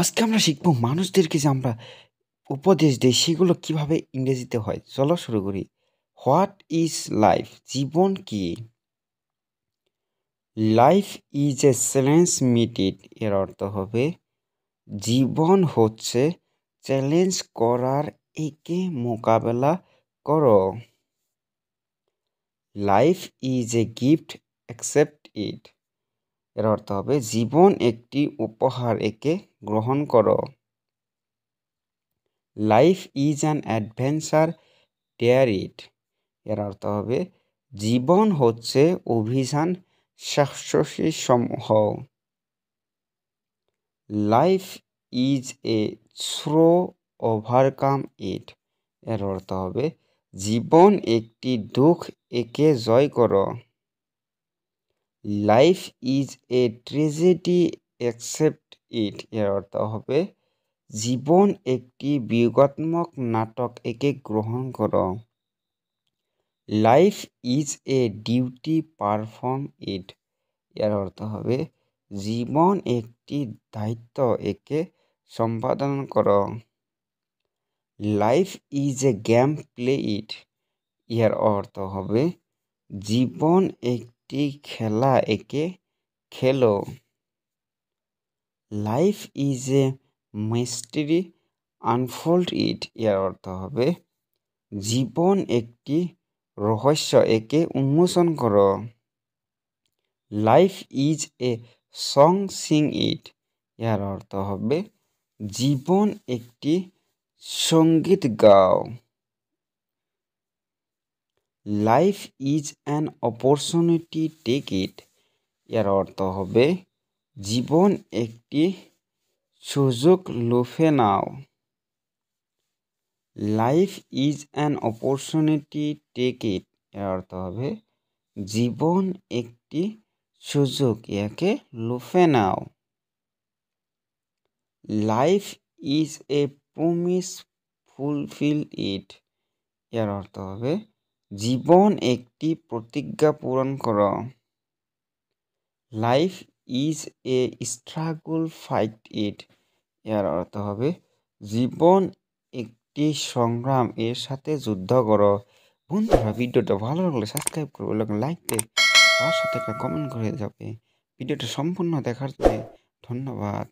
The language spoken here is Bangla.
আজকে আমরা শিখবো মানুষদেরকে যে আমরা উপদেশ দিই সেগুলো কিভাবে ইংরেজিতে হয় চলো শুরু করি হোয়াট ইজ লাইফ জীবন কি life is a challenge meet it এর অর্থ হবে জীবন হচ্ছে চ্যালেঞ্জ করার একে মোকাবেলা করো life is a gift accept it এর অর্থ হবে জীবন একটি উপহার একে গ্রহণ করো life is an adventure dare it এর অর্থ হবে জীবন হচ্ছে অভিযান সাহসী সমূহ life is a sorrow overcome it এর অর্থ হবে জীবন একটি দুঃখ একে জয় করো life is a tragedy accept it এর অর্থ হবে জীবন একটি বিয়োগাত্মক নাটক একে গ্রহণ কর life is a duty perform it এর অর্থ হবে জীবন একটি দায়িত্ব একে সম্পাদন কর life is a game play it এর অর্থ হবে জীবন এক একটি খেলা একে খেলো life is a mystery unfold it এর অর্থ হবে জীবন একটি রহস্য একে উন্মোচন করো life is a song sing it এর অর্থ হবে জীবন একটি সঙ্গীত গাও life is an opportunity take it এর অর্থ হবে জীবন একটি সুযোগ লুফে নাও life is an opportunity take it এর অর্থ হবে জীবন একটি সুযোগ ইয়াকে লুফে নাও life is a promise fulfil it এর অর্থ হবে জীবন একটি প্রতিজ্ঞা পূরণ কর life is a struggle fight it এর অর্থ হবে জীবন একটি সংগ্রাম এর সাথে যুদ্ধ করো বন্ধুরা ভিডিওটা ভালো লাগলে সাবস্ক্রাইব করবে এবং লাইক দেবে তার সাথে একটা কমেন্ট করে যাবে ভিডিওটা সম্পূর্ণ দেখার জন্য ধন্যবাদ